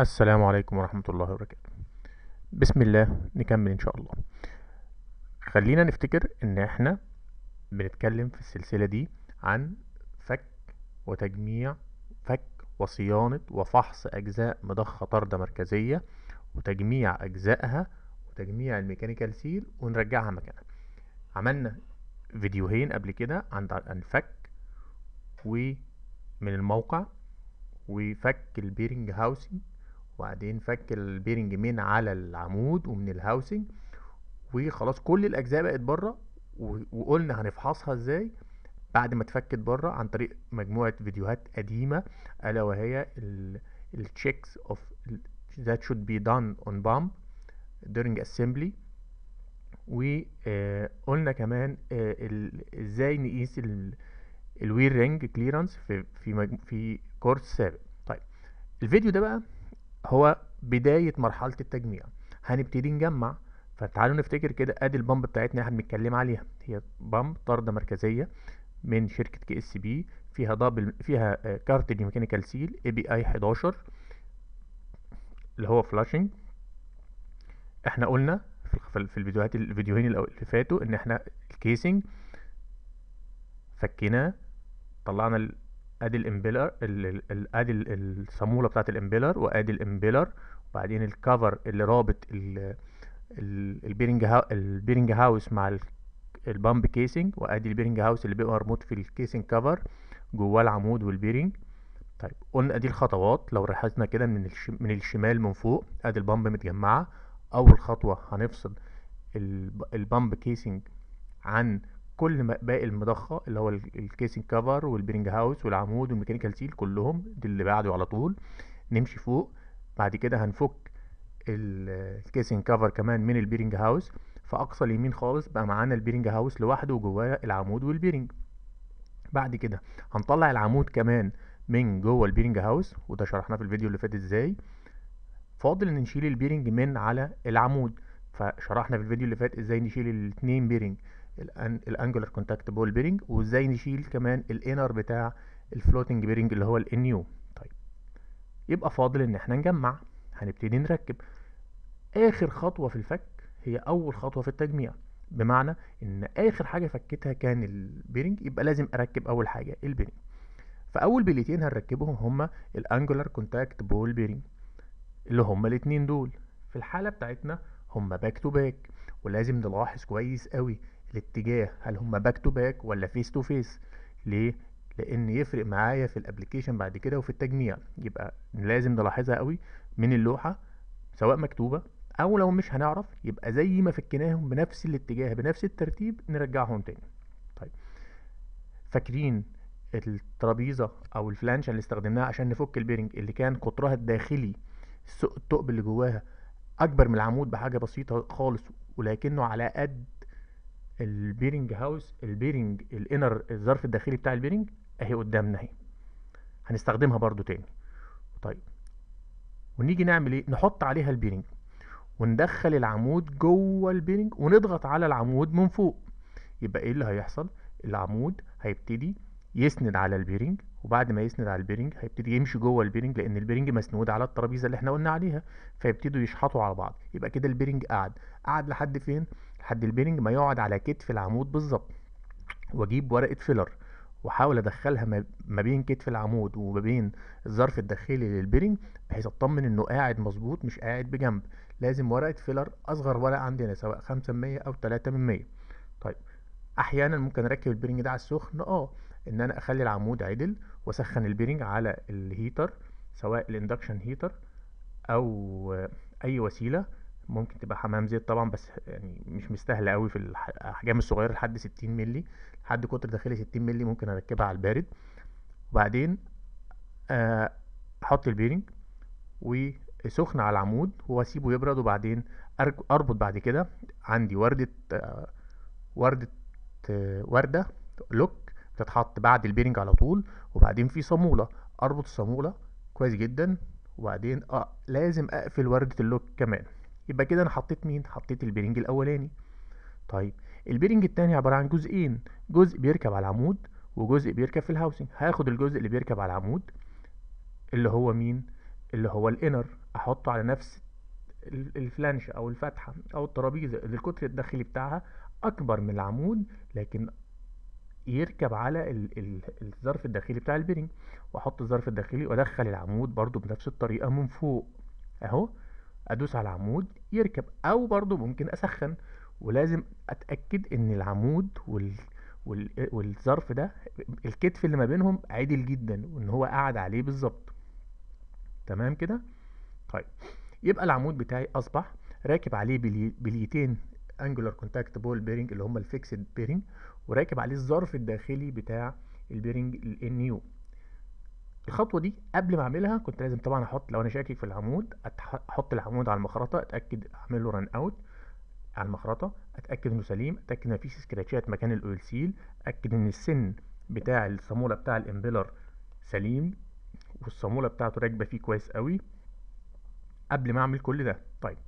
السلام عليكم ورحمة الله وبركاته بسم الله نكمل ان شاء الله خلينا نفتكر ان احنا بنتكلم في السلسلة دي عن فك وتجميع فك وصيانة وفحص اجزاء مضخة طاردة مركزية وتجميع اجزائها وتجميع الميكانيكال سيل ونرجعها مكانها عملنا فيديوهين قبل كده عن الفك ومن الموقع وفك البيرنج هاوسنج وبعدين فك البيرنج من على العمود ومن الهاوسنج وخلاص كل الاجزاء بقت بره وقلنا هنفحصها ازاي بعد ما اتفكت بره عن طريق مجموعه فيديوهات قديمه الا وهي التشيكس اوف ذات شود بي دان اون بامب during assembly وقلنا آه، كمان آه، ازاي نقيس الوير رينج كليرنس في في في كورس سابق طيب الفيديو ده بقى هو بداية مرحلة التجميع هنبتدي نجمع فتعالوا نفتكر كده ادي البامب بتاعتنا احنا بنتكلم عليها هي بامب طردة مركزية من شركة كي اس بي فيها دبل فيها كارتج ميكانيكال سيل اي بي اي 11 اللي هو فلاشنج احنا قلنا في الفيديوهات الفيديوهين اللي فاتوا ان احنا الكيسنج فكيناه طلعنا ادي الامبيلر ادي الصاموله بتاعت الامبيلر وادي الامبيلر وبعدين الكفر اللي رابط البيرنج البيرنج هاوس مع البامب كيسنج وادي البيرنج هاوس اللي بيبقى مربوط في الكيسنج كفر جواه العمود والبيرنج طيب قلنا ادي الخطوات لو لاحظنا كده من من الشمال من فوق ادي البامب متجمعه اول خطوه هنفصل البامب كيسنج عن كل باقي المضخه اللي هو الكيسنج كفر والبيرنج هاوس والعمود والميكانيكال سيل كلهم دي اللي بعده على طول نمشي فوق بعد كده هنفك الكيسنج كفر كمان من البيرنج هاوس في اقصى اليمين خالص بقى معانا البيرنج هاوس لوحده وجواه العمود والبيرنج بعد كده هنطلع العمود كمان من جوه البيرنج هاوس وده شرحناه في الفيديو اللي فات ازاي فاضل ان نشيل البيرنج من على العمود فشرحنا في الفيديو اللي فات ازاي نشيل الاتنين بيرنج الانجلر كونتاكت بول بيرنج وازاي نشيل كمان الانر بتاع الفلوتنج بيرنج اللي هو الانيو طيب يبقى فاضل ان احنا نجمع هنبتدي نركب اخر خطوه في الفك هي اول خطوه في التجميع بمعنى ان اخر حاجه فكيتها كان البيرنج يبقى لازم اركب اول حاجه البيرنج فاول بليتين هنركبهم هما الانجلر كونتاكت بول بيرنج اللي هما الاثنين دول في الحاله بتاعتنا هما باك تو باك ولازم نلاحظ كويس قوي الاتجاه هل هما باك تو باك ولا فيس تو فيس ليه لان يفرق معايا في الابلكيشن بعد كده وفي التجميع يبقى لازم نلاحظها قوي من اللوحه سواء مكتوبه او لو مش هنعرف يبقى زي ما فكناهم بنفس الاتجاه بنفس الترتيب نرجعهم تاني طيب فاكرين الترابيزه او الفلانش اللي استخدمناها عشان نفك البيرنج اللي كان قطرها الداخلي الثقب اللي جواها اكبر من العمود بحاجه بسيطه خالص ولكنه على قد البيرنج هاوس البيرنج الانر الظرف الداخلي بتاع البيرنج اهي قدامنا اهي هنستخدمها برضو تاني طيب ونيجي نعمل ايه نحط عليها البيرنج وندخل العمود جوه البيرنج ونضغط على العمود من فوق يبقى ايه اللي هيحصل العمود هيبتدي يسند على البيرنج وبعد ما يسند على البيرنج هيبتدي يمشي جوه البيرنج لان البيرنج مسنود على الترابيزه اللي احنا قلنا عليها فيبتدوا يشحطوا على بعض يبقى كده البيرنج قعد قعد لحد فين لحد البيرنج ما يقعد على كتف العمود بالظبط واجيب ورقه فيلر واحاول ادخلها ما بين كتف العمود وما بين الظرف الداخلي للبيرنج بحيث اطمن انه قاعد مظبوط مش قاعد بجنب لازم ورقه فيلر اصغر ورقه عندنا سواء 5 مية او 3 من مية. طيب احيانا ممكن اركب البيرنج ده على السخن اه ان انا اخلي العمود عدل واسخن البيرنج على الهيتر سواء الاندكشن هيتر او اي وسيله ممكن تبقى حمام زيت طبعا بس يعني مش مستاهله قوي في الاحجام الصغيره لحد 60 مللي لحد قطر داخلي 60 مللي ممكن اركبها على البارد وبعدين آه، احط البيرنج وسخن على العمود واسيبه يبرد وبعدين اربط بعد كده عندي ورده آه، ورده آه، ورده لوك بتتحط بعد البيرنج على طول وبعدين في صاموله اربط الصاموله كويس جدا وبعدين آه لازم اقفل ورده اللوك كمان يبقى كده انا حطيت مين حطيت البيرنج الاولاني طيب البيرنج التاني عباره عن جزئين جزء بيركب على العمود وجزء بيركب في الهاوسنج هاخد الجزء اللي بيركب على العمود اللي هو مين اللي هو الانر احطه على نفس الفلانش او الفتحه او الترابيزه اللي القطر الداخلي بتاعها اكبر من العمود لكن يركب على الظرف الداخلي بتاع البيرنج واحط الظرف الداخلي وادخل العمود برضو بنفس الطريقه من فوق اهو ادوس على العمود يركب او برضو ممكن اسخن ولازم اتاكد ان العمود وال... والظرف ده الكتف اللي ما بينهم عدل جدا وان هو قاعد عليه بالظبط تمام كده طيب يبقى العمود بتاعي اصبح راكب عليه بليتين انجولار كونتاكت بول بيرنج اللي هم الفيكسد بيرنج وراكب عليه الظرف الداخلي بتاع البيرنج يو الخطوه دي قبل ما اعملها كنت لازم طبعا احط لو انا شاكك في العمود احط العمود على المخرطه اتاكد اعمل له ران اوت على المخرطه اتاكد انه سليم اتاكد ان مفيش سكراتشات مكان الاويل سيل اتاكد ان السن بتاع الصاموله بتاع الامبيلر سليم والصاموله بتاعته راكبه فيه كويس قوي قبل ما اعمل كل ده طيب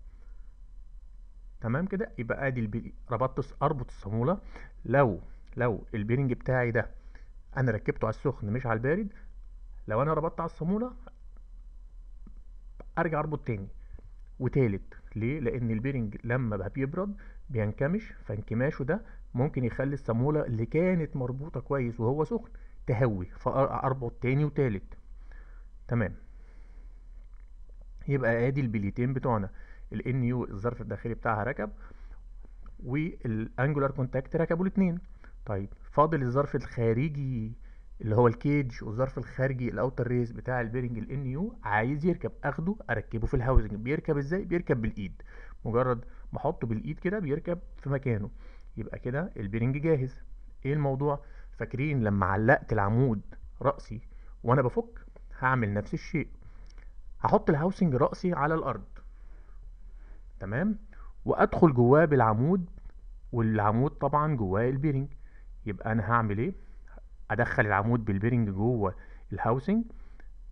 تمام كده يبقى ادي ربطت اربط الصاموله لو لو البيرنج بتاعي ده انا ركبته على السخن مش على البارد لو انا ربطت على الصامولة ارجع اربط تاني وتالت ليه لان البيرنج لما بيبرد بينكمش فانكماشه ده ممكن يخلي الصامولة اللي كانت مربوطة كويس وهو سخن تهوي فاربط تاني وتالت تمام يبقى ادي البليتين بتوعنا الان يو الظرف الداخلي بتاعها ركب والانجولار كونتاكت ركبوا الاثنين طيب فاضل الظرف الخارجي اللي هو الكيج والظرف الخارجي الاوتر ريس بتاع البيرنج الان يو عايز يركب اخده اركبه في الهاوزنج بيركب ازاي بيركب بالايد مجرد ما احطه بالايد كده بيركب في مكانه يبقى كده البيرنج جاهز ايه الموضوع فاكرين لما علقت العمود راسي وانا بفك هعمل نفس الشيء هحط الهاوسنج راسي على الارض تمام وادخل جواه بالعمود والعمود طبعا جواه البيرنج يبقى انا هعمل ايه ادخل العمود بالبيرنج جوه الهاوسنج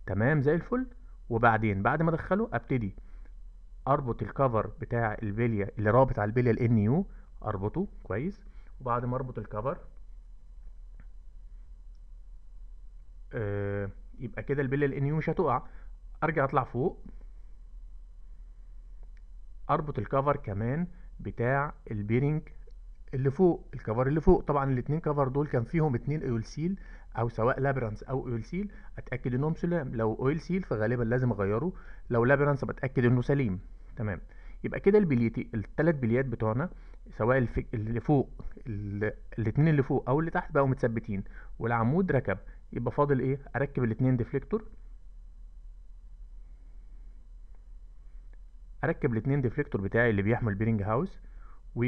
تمام زي الفل وبعدين بعد ما ادخله ابتدي اربط الكفر بتاع البليه اللي رابط على البليه الان يو اربطه كويس وبعد ما اربط الكفر آه يبقى كده البليه الان يو مش هتقع ارجع اطلع فوق اربط الكفر كمان بتاع البيرنج اللي فوق الكفر اللي فوق طبعا الاثنين كفر دول كان فيهم اثنين اويل سيل او سواء لابرانس او اويل سيل اتاكد انهم سلام لو اويل سيل فغالبا لازم اغيره لو لابرانس بتاكد انه سليم تمام يبقى كده البليتي الثلاث بليات بتوعنا سواء اللي فوق الاثنين اللي فوق او اللي تحت بقوا متثبتين والعمود ركب يبقى فاضل ايه اركب الاثنين ديفليكتور اركب الاثنين ديفليكتور بتاعي اللي بيحمل بيرنج هاوس و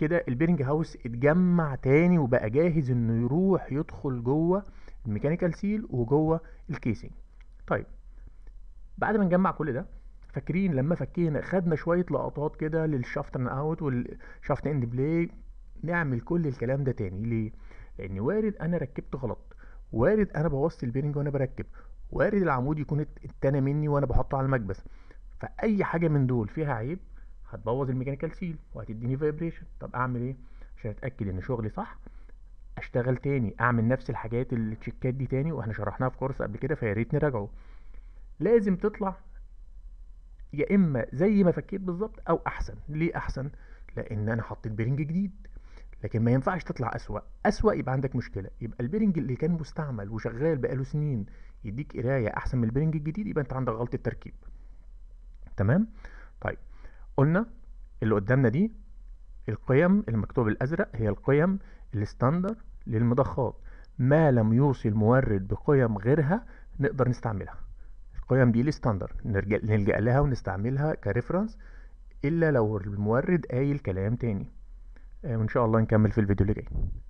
كده البيرنج هاوس اتجمع تاني وبقى جاهز انه يروح يدخل جوه الميكانيكال سيل وجوه الكيسنج طيب بعد ما نجمع كل ده فاكرين لما فكينا خدنا شويه لقطات كده ان اوت والشافت اند بلاي نعمل كل الكلام ده تاني ليه لان وارد انا ركبت غلط وارد انا بوصل البيرنج وانا بركب وارد العمود يكون اتنى مني وانا بحطه على المكبس فاي حاجه من دول فيها عيب هتبوظ الميكانيكال سيل وهتديني فايبريشن طب اعمل ايه عشان اتاكد ان شغلي صح اشتغل تاني اعمل نفس الحاجات التشيكات دي تاني واحنا شرحناها في كورس قبل كده فيا ريت نراجعه لازم تطلع يا اما زي ما فكيت بالظبط او احسن ليه احسن لان انا حطيت بيرنج جديد لكن ما ينفعش تطلع اسوأ اسوأ يبقى عندك مشكلة يبقى البيرنج اللي كان مستعمل وشغال بقاله سنين يديك قراية احسن من البيرنج الجديد يبقى انت عندك غلطة تركيب تمام طيب قلنا اللي قدامنا دي القيم المكتوب الأزرق هي القيم الستاندر للمضخات ما لم يوصي المورد بقيم غيرها نقدر نستعملها القيم دي الستاندر نلجأ لها ونستعملها كريفرنس إلا لو المورد قايل كلام تاني آه، وإن شاء الله نكمل في الفيديو اللي جاي